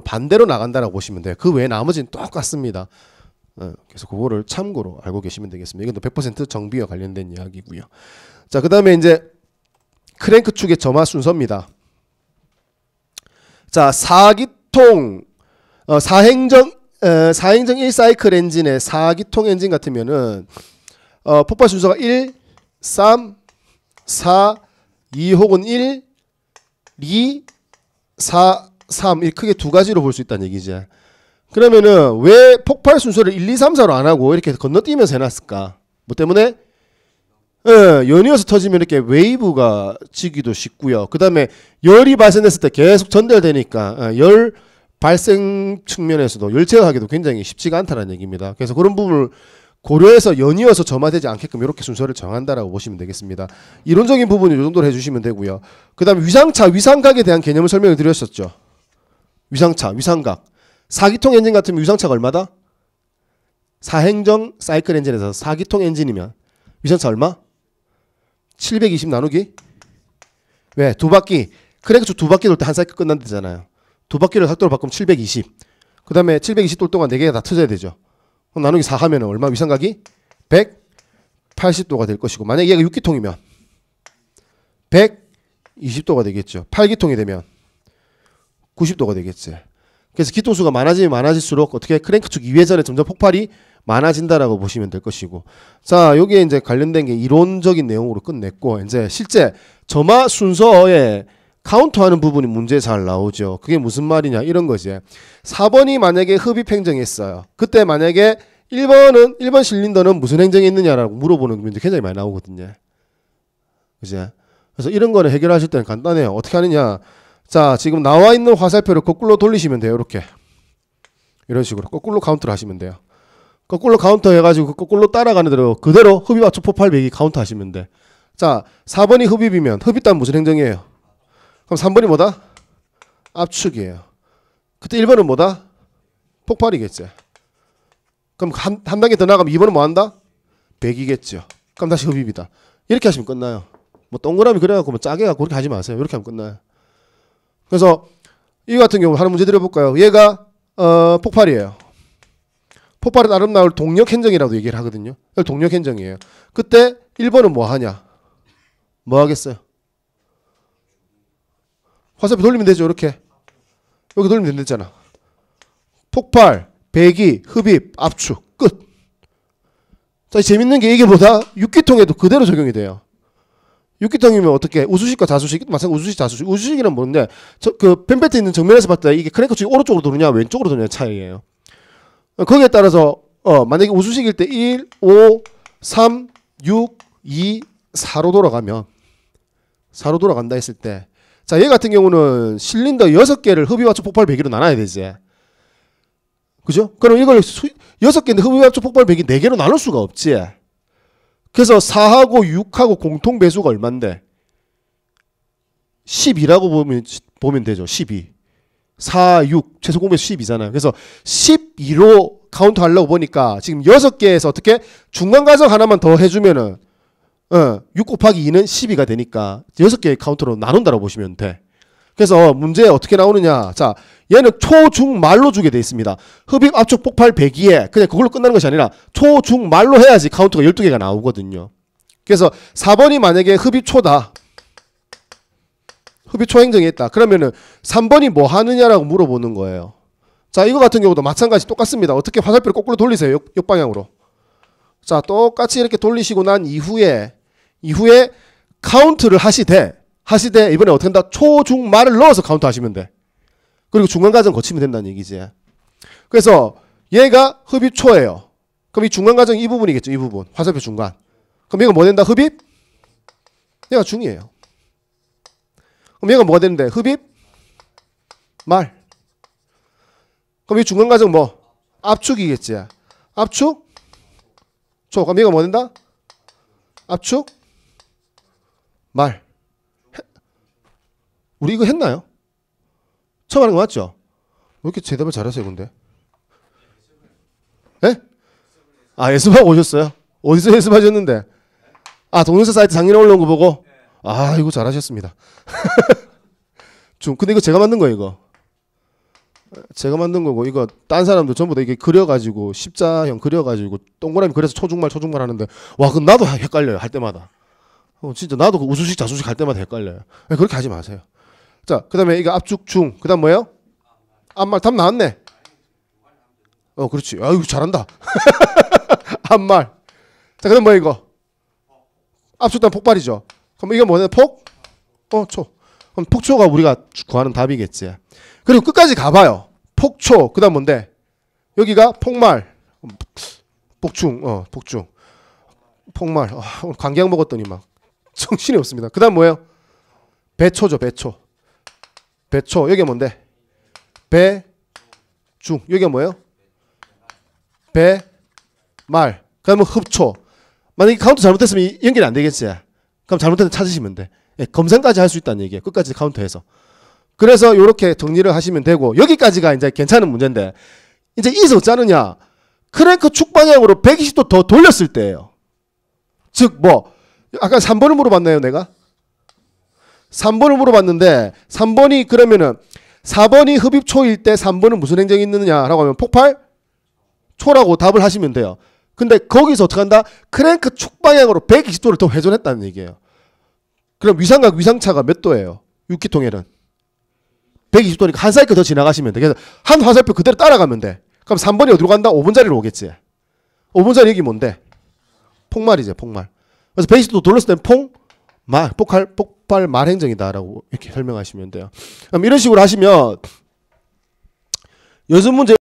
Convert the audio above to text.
반대로 나간다라고 보시면 돼요. 그 외에 나머지는 똑같습니다. 어, 그래서 그거를 참고로 알고 계시면 되겠습니다. 이건 또100% 정비와 관련된 이야기고요. 자, 그 다음에 이제 크랭크 축의 점화 순서입니다. 자, 4기통, 어, 4행정, 어, 4행정 1사이클 엔진의 4기통 엔진 같으면은 어, 폭발 순서가 1, 3, 4, 2 혹은 1, 2, 4, 3, 크게 두 가지로 볼 수 있다는 얘기죠 그러면은 왜 폭발 순서를 1, 2, 3, 4로 안 하고 이렇게 건너뛰면서 해놨을까? 뭐 때문에? 예, 연이어서 터지면 이렇게 웨이브가 지기도 쉽고요. 그 다음에 열이 발생했을 때 계속 전달되니까 예, 열 발생 측면에서도 열 제어하기도 굉장히 쉽지가 않다는 얘기입니다. 그래서 그런 부분을 고려해서 연이어서 점화되지 않게끔 이렇게 순서를 정한다라고 보시면 되겠습니다. 이론적인 부분은 이 정도로 해주시면 되고요. 그 다음에 위상차, 위상각에 대한 개념을 설명을 드렸었죠. 위상차, 위상각. 4기통 엔진 같으면 위상차가 얼마다? 4행정 사이클 엔진에서 4기통 엔진이면 위상차 얼마? 720 나누기? 왜? 두 바퀴. 크랭크쇼 그러니까 두 바퀴 돌 때 한 사이클 끝난다잖아요. 두 바퀴를 각도로 바꾸면 720. 그 다음에 720 돌 동안 4개가 다 터져야 되죠. 나누기 4 하면 얼마 위상각이? 180도가 될 것이고 만약 얘가 6기통이면 120도가 되겠죠. 8기통이 되면 90도가 되겠지. 그래서 기통수가 많아지면 많아질수록 어떻게 크랭크축 2회전에 점점 폭발이 많아진다라고 보시면 될 것이고 자 여기에 이제 관련된 게 이론적인 내용으로 끝냈고 이제 실제 점화 순서에 카운터하는 부분이 문제에 잘 나오죠 그게 무슨 말이냐 이런 거지 4번이 만약에 흡입 행정했어요 그때 만약에 1번은 1번 실린더는 무슨 행정이 있느냐라고 물어보는 문제 굉장히 많이 나오거든요 그제 그래서 이런 거를 해결하실 때는 간단해요 어떻게 하느냐 자 지금 나와 있는 화살표를 거꾸로 돌리시면 돼요 이렇게 이런 식으로 거꾸로 카운트를 하시면 돼요 거꾸로 카운터 해가지고 그 거꾸로 따라가는 대로 그대로 흡입 압축 폭발 배기 카운트 하시면 돼자 4번이 흡입이면 흡입 단 무슨 행정이에요 그럼 3번이 뭐다? 압축이에요 그때 1번은 뭐다? 폭발이겠지 그럼 한, 한 단계 더 나가면 2번은 뭐한다? 배기겠죠 그럼 다시 흡입이다 이렇게 하시면 끝나요 뭐 동그라미 그래갖고 뭐 짜게 갖고 그렇게 하지 마세요 이렇게 하면 끝나요 그래서 이 같은 경우 하나 문제 드려볼까요? 얘가 어, 폭발이에요. 폭발은 아름다울 동력 행정이라고 얘기를 하거든요. 동력 행정이에요. 그때 1번은 뭐 하냐? 뭐 하겠어요? 화살표 돌리면 되죠. 이렇게. 여기 돌리면 된댔잖아. 폭발, 배기, 흡입, 압축. 끝. 자, 재밌는 게 이게 뭐다? 육기통에도 그대로 적용이 돼요. 육기통이면 어떻게 우수식과 자수식 마찬가지 우수식 자수식 우수식이란 뭔데 저, 그 펜베트 있는 정면에서 봤다 이게 크랭크 축이 오른쪽으로 도느냐 왼쪽으로 도느냐 차이예요 어, 거기에 따라서 어 만약에 우수식일 때 1, 5, 3, 6, 2, 4로 돌아가면 4로 돌아간다 했을 때 자, 얘 같은 경우는 실린더 6개를 흡입압축 폭발 배기로 나눠야 되지. 그죠? 그럼 이걸 수, 6개인데 흡입압축 폭발 배기 4개로 나눌 수가 없지. 그래서 4하고 6하고 공통 배수가 얼만데? 1이라고 보면 보면 되죠. 12. 4, 6 최소 공배수 12잖아요. 그래서 12로 카운트 하려고 보니까 지금 6개에서 어떻게 중간 가정 하나만 더 해주면은 어, 6 곱하기 2는 12가 되니까 6개의 카운트로 나눈다고 라 보시면 돼. 그래서 문제 어떻게 나오느냐. 자, 얘는 초중말로 주게 돼 있습니다. 흡입 압축 폭발 1 0기에 그냥 그걸로 끝나는 것이 아니라 초중말로 해야지 카운트가 12개가 나오거든요. 그래서 4번이 만약에 흡입 초다. 흡입 초행정이 있다. 그러면은 3번이 뭐 하느냐라고 물어보는 거예요. 자, 이거 같은 경우도 마찬가지 똑같습니다. 어떻게 화살표를 거꾸로 돌리세요. 옆, 옆 방향으로. 자, 똑같이 이렇게 돌리시고 난 이후에 이후에 카운트를 하시되 하시되 이번에 어떻게 한다? 초중말을 넣어서 카운트 하시면 돼. 그리고 중간 과정 거치면 된다는 얘기지. 그래서 얘가 흡입 초예요. 그럼 이 중간 과정 이 부분이겠죠. 이 부분. 화살표 중간. 그럼 얘가 뭐 된다? 흡입? 얘가 중이에요. 그럼 얘가 뭐가 되는데? 흡입? 말. 그럼 이 중간 과정 뭐? 압축이겠지. 압축? 초. 그럼 얘가 뭐 된다? 압축? 말. 우리 이거 했나요? 처음 하는 거 맞죠? 왜 이렇게 대답을 잘하세요, 근데? 예? 네? 아, 예습하고 오셨어요? 어디서 예습하셨는데? 아, 동영상 사이트 작년에 올라온 거 보고? 아, 이거 잘하셨습니다. 좀, 근데 이거 제가 만든 거예요, 이거. 제가 만든 거고, 이거, 딴 사람들 전부 다 이게 그려가지고, 십자형 그려가지고, 동그라미 그래서 초중말, 초중말 하는데, 와, 그럼 나도 헷갈려요, 할 때마다. 어, 진짜 나도 그 우수식, 자수식 할 때마다 헷갈려요. 예, 그렇게 하지 마세요. 자, 그 다음에 이거 압축 중. 그 다음 뭐예요? 암말. 아, 답 나왔네. 어, 그렇지. 아유, 잘한다. 암말. 자, 그 다음 뭐야 이거? 압축단 폭발이죠. 그럼 이거 뭐냐? 폭? 어, 초. 그럼 폭초가 우리가 구하는 답이겠지. 그리고 끝까지 가봐요. 폭초. 그 다음 뭔데? 여기가 폭말. 폭충. 어, 폭충. 폭말. 어, 아, 오늘 광양 먹었더니 막 정신이 없습니다. 그 다음 뭐예요? 배초죠, 배초. 배초 여기 뭔데? 배중 여기 뭐예요? 배말 그러면 흡초 만약에 카운트 잘못됐으면 연결이 안 되겠지 그럼 잘못된 찾으시면 돼 예, 검색까지 할 수 있다는 얘기예요 끝까지 카운트해서 그래서 이렇게 정리를 하시면 되고 여기까지가 이제 괜찮은 문제인데 이제 이서 짜느냐 크랭크 축 방향으로 120도 더 돌렸을 때예요 즉 뭐 아까 3번을 물어봤나요 내가 3번을 물어봤는데 3번이 그러면은 4번이 흡입초일 때 3번은 무슨 행정이 있느냐라고 하면 폭발 초라고 답을 하시면 돼요. 근데 거기서 어떻게 한다? 크랭크 축 방향으로 120도를 더 회전했다는 얘기예요. 그럼 위상각 위상차가 몇 도예요? 6기통에는 120도니까 한 사이클 더 지나가시면 돼. 그래서 한 화살표 그대로 따라가면 돼. 그럼 3번이 어디로 간다? 5분짜리로 오겠지. 5분짜리 얘기 뭔데? 폭말이죠 폭말. 그래서 베이스도 돌렸을 땐 폭, 말, 폭할, 폭, 폭발 말행정이다라고 이렇게 설명하시면 돼요. 그럼 이런 식으로 하시면 연습 문제